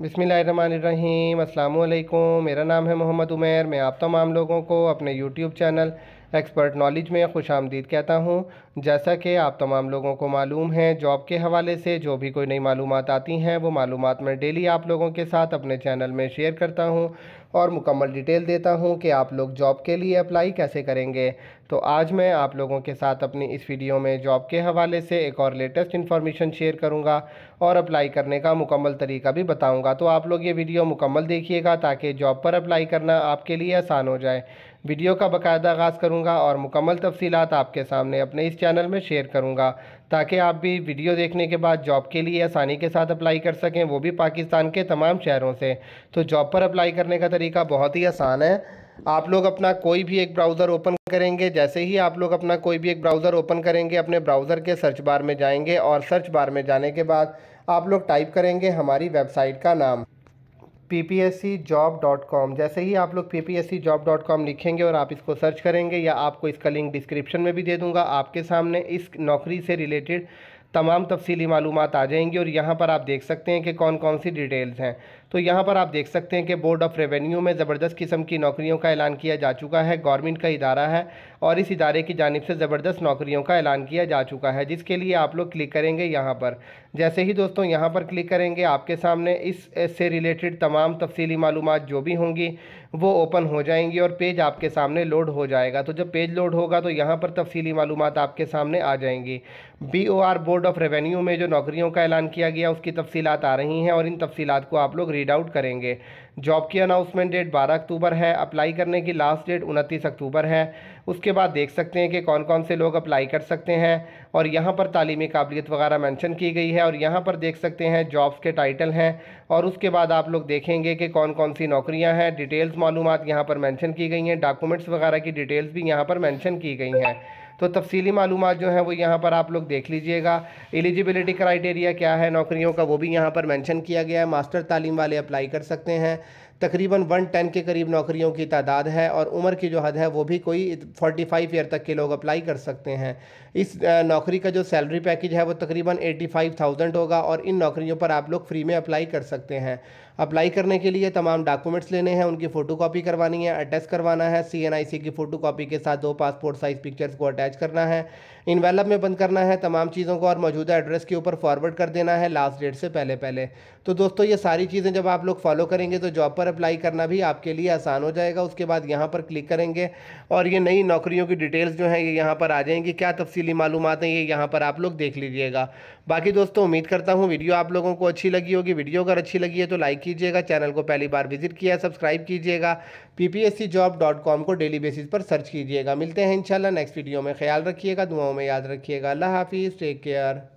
बिसमीम अल्लाम मेरा नाम है मोहम्मद उमेर मैं आप तमाम लोगों को अपने यूट्यूब चैनल एक्सपर्ट नॉलेज में खुश आमदीद कहता हूँ जैसा कि आप तमाम लोगों को मालूम है जॉब के हवाले से जो भी कोई नई मालूम आती हैं वो मालूम मैं डेली आप लोगों के साथ अपने चैनल में शेयर करता हूँ और मुकम्मल डिटेल देता हूँ कि आप लोग जॉब के लिए अप्लाई कैसे करेंगे तो आज मैं आप लोगों के साथ अपनी इस वीडियो में जॉब के हवाले से एक और लेटेस्ट इन्फॉर्मेशन शेयर करूँगा और अप्लाई करने का मुकम्मल तरीका भी बताऊँगा तो आप लोग ये वीडियो मुकम्मल देखिएगा ताकि जॉब पर अप्लाई करना आपके लिए आसान हो जाए वीडियो का बाकायदा आगाज़ करूँगा और मुकम्मल तफसीत आपके सामने अपने इस चैनल में शेयर करूँगा ताकि आप भी वीडियो देखने के बाद जॉब के लिए आसानी के साथ अप्लाई कर सकें वो भी पाकिस्तान के तमाम शहरों से तो जॉब पर अप्लाई करने का तरीका बहुत ही आसान है आप लोग अपना कोई भी एक ब्राउज़र ओपन करेंगे जैसे ही आप लोग अपना कोई भी एक ब्राउज़र ओपन करेंगे अपने ब्राउज़र के सर्च बार में जाएंगे और सर्च बार में जाने के बाद आप लोग टाइप करेंगे हमारी वेबसाइट का नाम ppscjob.com जैसे ही आप लोग ppscjob.com लिखेंगे और आप इसको सर्च करेंगे या आपको इसका लिंक डिस्क्रिप्शन में भी दे दूंगा आपके सामने इस नौकरी से रिलेटेड तमाम तफसीली मालूम आ जाएंगी और यहाँ पर आप देख सकते हैं कि कौन कौन सी डिटेल्स हैं तो यहाँ पर आप देख सकते हैं कि बोर्ड ऑफ रेवेन्यू में ज़बरदस्त किस्म की नौकरियों का ऐलान किया जा चुका है गवर्नमेंट का इदारा है और इस इदारे की जानब से ज़बरदस्त नौकरियों का ऐलान किया जा चुका है जिसके लिए आप लोग क्लिक करेंगे यहाँ पर जैसे ही दोस्तों यहाँ पर क्लिक करेंगे आपके सामने इस से रिलेटेड तमाम तफसली मालूम जो भी होंगी वो ओपन हो जाएंगी और पेज आपके सामने लोड हो जाएगा तो जब पेज लोड होगा तो यहाँ पर तफसली मालूम आपके सामने आ जाएंगी B O R board of revenue में जो नौकरियों का ऐलान किया गया उसकी तफसीत आ रही हैं और इन तफसीत को आप लोग रीड आउट करेंगे जॉब की अनाउंसमेंट डेट 12 अक्टूबर है अप्लाई करने की लास्ट डेट 29 अक्टूबर है उसके बाद देख सकते हैं कि कौन कौन से लोग अप्लाई कर सकते हैं और यहाँ पर तालीमी काबिलियत वगैरह मैंशन की गई है और यहाँ पर देख सकते हैं जॉब्स के टाइटल हैं और उसके बाद आप लोग देखेंगे कि कौन कौन सी नौकरियाँ हैं डिटेल्स मालूम यहाँ पर मैंशन की गई हैं डॉक्यूमेंट्स वगैरह की डिटेल्स भी यहाँ पर मैंशन की गई हैं तो तफसीली मालूम जो हैं वो यहाँ पर आप लोग देख लीजिएगा एलिजिबिलिटी क्राइटेरिया क्या है नौकरियों का वो भी यहाँ पर मैंशन किया गया है मास्टर तालीम वाले अप्लाई कर सकते हैं तकरीबन 110 के करीब नौकरियों की तादाद है और उम्र की जो हद है वो भी कोई 45 ईयर तक के लोग अप्लाई कर सकते हैं इस नौकरी का जो सैलरी पैकेज है वो तकरीबन 85,000 होगा और इन नौकरियों पर आप लोग फ्री में अप्लाई कर सकते हैं अप्लाई करने के लिए तमाम डॉक्यूमेंट्स लेने हैं उनकी फ़ोटोकॉपी करवानी है अटैच करवाना है सी की फ़ोटोकॉपी के साथ दो पासपोर्ट साइज़ पिक्चर्स को अटैच करना है इनवेलप में बंद करना है तमाम चीज़ों को और मौजूदा एड्रेस के ऊपर फॉरवर्ड कर देना है लास्ट डेट से पहले पहले तो दोस्तों ये सारी चीज़ें जब आप लोग फॉलो करेंगे तो जॉब पर अप्लाई करना भी आपके लिए आसान हो जाएगा उसके बाद यहाँ पर क्लिक करेंगे और ये नई नौकरियों की डिटेल्स जो हैं ये यहाँ पर आ जाएंगी क्या तफसीली मालूम हैं ये यहाँ पर आप लोग देख लीजिएगा बाकी दोस्तों उम्मीद करता हूँ वीडियो आप लोगों को अच्छी लगी होगी वीडियो अगर अच्छी लगी है तो लाइक कीजिएगा चैनल को पहली बार विजिट किया सब्सक्राइब कीजिएगा पी को डेली बेसिस पर सर्च कीजिएगा मिलते हैं इंशाल्लाह नेक्स्ट वीडियो में ख्याल रखिएगा दुआओं में याद रखिएगा अल्लाह हाफिज़ टेक केयर